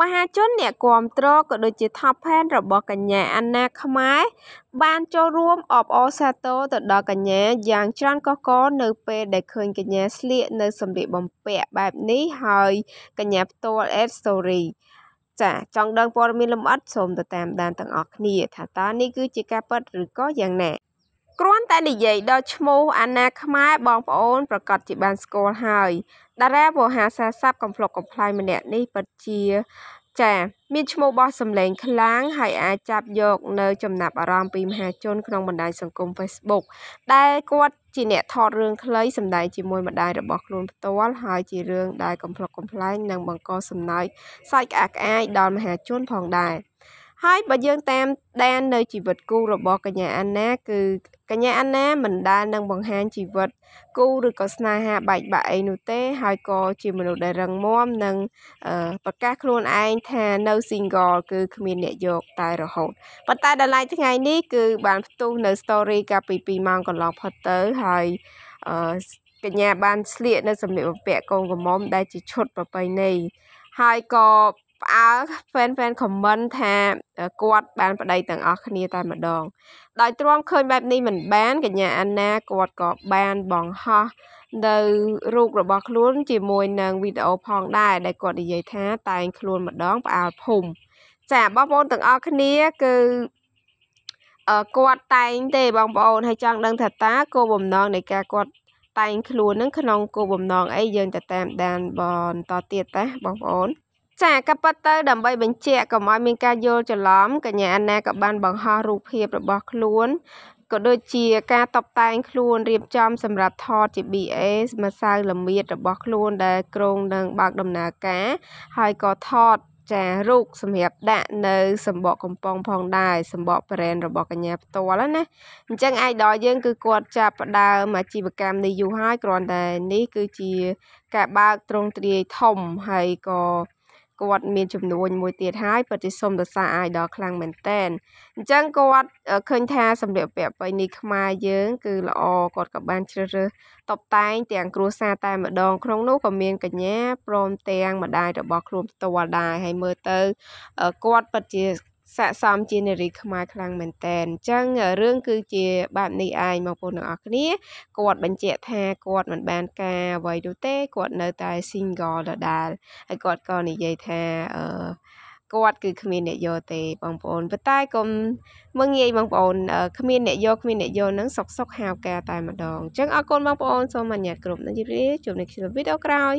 មហាជនអ្នកគាំទ្រក៏ដូចជា Top Fan របស់ កញ្ញាអាណាខ្មែរបានចូលរួមអបអរសាទរទៅដល់កញ្ញាយ៉ាងច្រើនកកកនៅពេលដែលឃើញកញ្ញាស្លៀកនៅសម្លៀកបំពាក់បែបនេះហើយកញ្ញាផ្ទាល់ Ad Story ចាចង់ដឹងព័ត៌មានលម្អិតសូមទៅតាម ដានទាំងអស់គ្នាថាតើនេះគឺជាការពិតឬក៏យ៉ាងណាតែនិយាយដល់ឈ្មោះអាណាខ្មែរបងប្អូនប្រកាសជាបានស្គាល់ហើយតារាវោហាសាស័ព្ទកំភ្លុកកំផ្លាយម្នាក់នេះពិតជា ចាមានឈ្មោះបោះសម្លេង ខ្លាំងហើយអាចចាប់យក នៅចំណាប់អារម្មណ៍ពីមហាជនក្នុងបណ្ដាញសង្គម Facebook ដែលគាត់ជាអ្នកថតរឿងខ្លីសម្ដែងជាមួយម្ដាយរបស់ខ្លួនផ្ទាល់ហើយជារឿងដែលកំភ្លុកកំផ្លែងនិងបង្កសំណើចសើចក្អាកក្អាយដល់មហាជនផងដែរហើយបើយើងតាមដាននៅជីវិត គូរបស់កញ្ញាអាណា គឺកញ្ញាអាណាមិនដែលនឹងបង្ហាញជីវិតគូឬក៏ស្នេហាបែកបាក់អីនោះទេហើយក៏ជាមនុស្សដែលរឹងមាំនិង ប្រកាសខ្លួនឯងថានៅ single គឺគ្មានអ្នកយកតែរហូតប៉ុន្តែដល់ឡាយថ្ងៃនេះគឺ បានផ្ទុះនៅ story កាលពី2ម៉ោងកន្លងផុតទៅហើយកញ្ញាបានស្លៀកនៅសម្លៀកបំពាក់កូនក្រមុំដែលជាឈុតប្រពៃណីហើយក៏ផ្អើល fan fan comment ថាគាត់បាន ប្តីទាំងអស់គ្នាតែម្ដង ដោយទ្រាំឃើញបែបនេះមិនបានកញ្ញាអាណាគាត់ក៏បានបង្ហោះនៅរូបរបស់ខ្លួនជាមួយ នឹងវីដេអូផងដែរដែលគាត់និយាយថាតែងខ្លួនម្ដងផ្អើលភូមិចាបងប្អូនទាំងអស់គ្នាគឺអឺគាត់តែងទេបងប្អូនហើយចង់ដឹង ថាតាគោបំណងនៃការគាត់តែងខ្លួននឹងក្នុងគោបំណងអីយើងទៅតាម ដានបន្តទៀតតាបងប្អូនចាក៏ប៉ុតទៅដើម្បីបញ្ជាក់កុំឲ្យមានការយល់ច្រឡំកញ្ញាអាណាក៏បានបង្ហោះរូបភាពរបស់ខ្លួនក៏ដូចជាការតបតែងខ្លួនរៀបចំ សម្រាប់ថតជា BA ម្សៅល្មៀតរបស់ខ្លួនដែលក្រុងនឹងបើកដំណើរការ ហើយក៏ថតចារូបសម្រាប់ដាក់នៅសម្បកកំប៉ុងផងដែរសម្បក brand របស់កញ្ញាផ្ទាល់ណាអញ្ចឹងអាយដលយើងគឺគាត់ចាប់ផ្ដើមអាជីវកម្មនេះយូរហើយគ្រាន់តែនេះគឺជាការបើកទ្រង់ទ្រាយធំហើយក៏គាត់មានចំនួនមួយទៀតហើយពិតជាសុំដោយសារអាយដល់ខ្លាំងមែនតែនអញ្ចឹងគាត់ឃើញថាសម្លៀកបំពាក់ប្រពៃណីខ្មែរយើង គឺល្អគាត់ក៏បានជ្រើសរើសតុបតែង ទាំងគ្រួសារតែម្ដងក្នុងនោះក៏មានកញ្ញាព្រមទាំងម្ដាយរបស់ខ្លួនផ្ទាល់ដែរហើយមើលទៅគាត់ពិតជាស័កសមជានារីខ្មែរខ្លាំងមែនតែនអញ្ចឹងរឿងគឺជាបែបនេះឯងបងប្អូនទាំងអស់គ្នាគាត់បញ្ជាក់ថាគាត់មិនបាន ការអ្វីនោះទេគាត់នៅតែ single ដដែលហើយគាត់ក៏និយាយថាអឺគាត់គឺគ្មានអ្នកយកទេបងប្អូនប៉ុន្តែកុំមើងងាយបងប្អូនគ្មានអ្នកយកគ្មានអ្នកយកនឹងសុកសុកហៅការតែម្ដងអញ្ចឹងអរគុណបងប្អូនសូមអនុញ្ញាតគ្រប់នឹងជម្រាបជួបនៅក្នុងវីដេអូក្រោយ